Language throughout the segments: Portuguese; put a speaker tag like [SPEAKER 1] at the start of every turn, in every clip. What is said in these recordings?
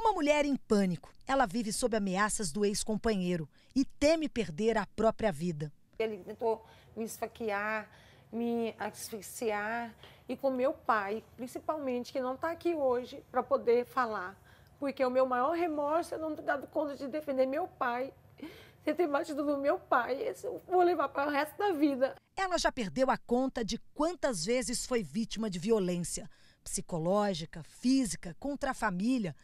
[SPEAKER 1] Uma mulher em pânico. Ela vive sob ameaças do ex-companheiro e teme perder a própria vida.
[SPEAKER 2] Ele tentou me esfaquear, me asfixiar e com meu pai, principalmente, que não está aqui hoje para poder falar. Porque o meu maior remorso é não ter dado conta de defender meu pai você tem batido no meu pai, esse eu vou levar para o resto da vida.
[SPEAKER 1] Ela já perdeu a conta de quantas vezes foi vítima de violência psicológica, física, contra a família,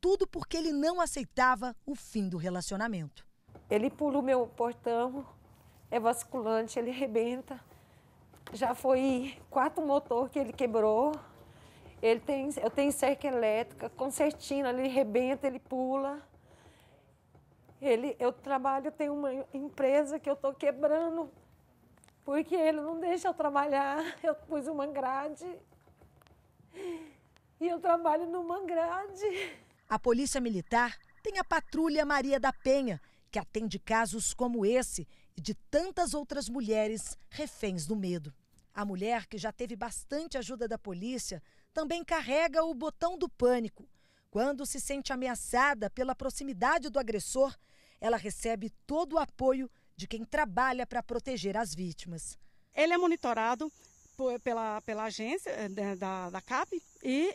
[SPEAKER 1] tudo porque ele não aceitava o fim do relacionamento. Ele pula o meu portão,
[SPEAKER 2] é vasculante, ele rebenta. Já foi quatro motor que ele quebrou. Ele tem, eu tenho cerca elétrica, concertina, ele rebenta, ele pula. Ele, eu trabalho, tenho uma empresa que eu estou quebrando, porque ele não deixa eu trabalhar. Eu pus uma grade e eu trabalho numa grade.
[SPEAKER 1] A Polícia Militar tem a Patrulha Maria da Penha, que atende casos como esse e de tantas outras mulheres reféns do medo. A mulher, que já teve bastante ajuda da polícia, também carrega o botão do pânico. Quando se sente ameaçada pela proximidade do agressor, ela recebe todo o apoio
[SPEAKER 2] de quem trabalha para proteger as vítimas. Ele é monitorado pela, pela agência eh, da, da CAP e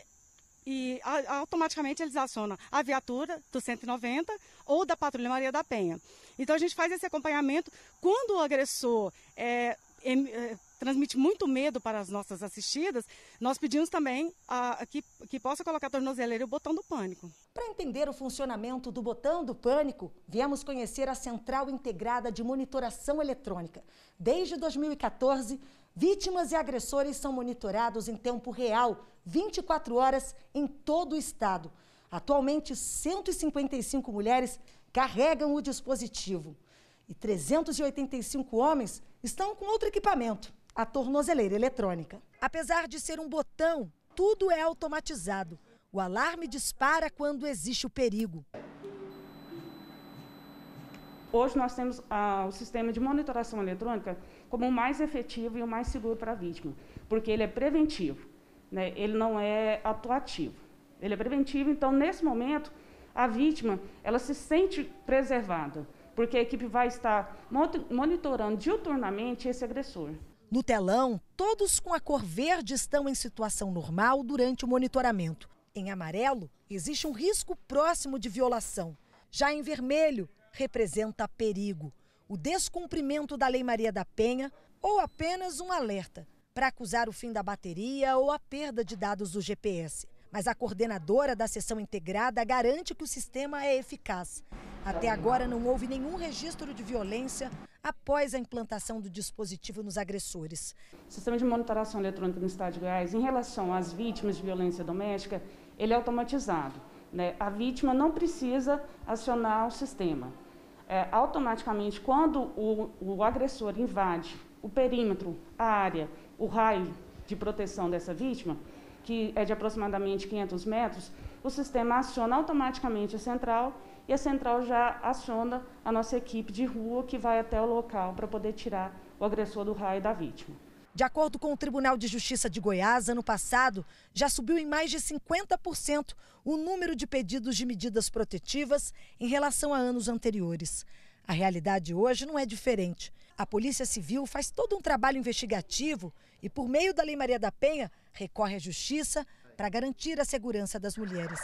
[SPEAKER 2] e automaticamente eles acionam a viatura do 190 ou da Patrulha Maria da Penha. Então a gente faz esse acompanhamento. Quando o agressor é, é, transmite muito medo para as nossas assistidas, nós pedimos também a, a que, que possa colocar a tornozeleira e o botão do pânico. Para entender o funcionamento do botão do pânico, viemos conhecer a Central Integrada de
[SPEAKER 1] Monitoração Eletrônica. Desde 2014, vítimas e agressores são monitorados em tempo real, 24 horas, em todo o estado. Atualmente, 155 mulheres carregam o dispositivo e 385 homens estão com outro equipamento, a tornozeleira eletrônica. Apesar de ser um botão, tudo é automatizado. O alarme dispara quando
[SPEAKER 3] existe o perigo. Hoje nós temos ah, o sistema de monitoração eletrônica como o mais efetivo e o mais seguro para a vítima, porque ele é preventivo, né? ele não é atuativo. Ele é preventivo, então nesse momento a vítima ela se sente preservada, porque a equipe vai estar monitorando diuturnamente esse agressor. No telão, todos com a cor verde
[SPEAKER 1] estão em situação normal durante o monitoramento. Em amarelo, existe um risco próximo de violação. Já em vermelho, representa perigo, o descumprimento da Lei Maria da Penha ou apenas um alerta para acusar o fim da bateria ou a perda de dados do GPS. Mas a coordenadora da sessão integrada garante que o sistema é eficaz. Até agora não houve nenhum registro de violência
[SPEAKER 3] após a implantação do dispositivo nos agressores. O sistema de monitoração eletrônica no Estado de Goiás, em relação às vítimas de violência doméstica, ele é automatizado. Né? A vítima não precisa acionar o sistema. É, automaticamente, quando o, o agressor invade o perímetro, a área, o raio de proteção dessa vítima, que é de aproximadamente 500 metros, o sistema aciona automaticamente a central e a central já aciona a nossa equipe de rua que vai até o local para poder tirar o agressor do raio da vítima. De acordo com o Tribunal de Justiça
[SPEAKER 1] de Goiás, ano passado já subiu em mais de 50% o número de pedidos de medidas protetivas em relação a anos anteriores. A realidade hoje não é diferente. A Polícia Civil faz todo um trabalho investigativo e, por meio da Lei Maria da Penha, recorre à Justiça para garantir a segurança das mulheres.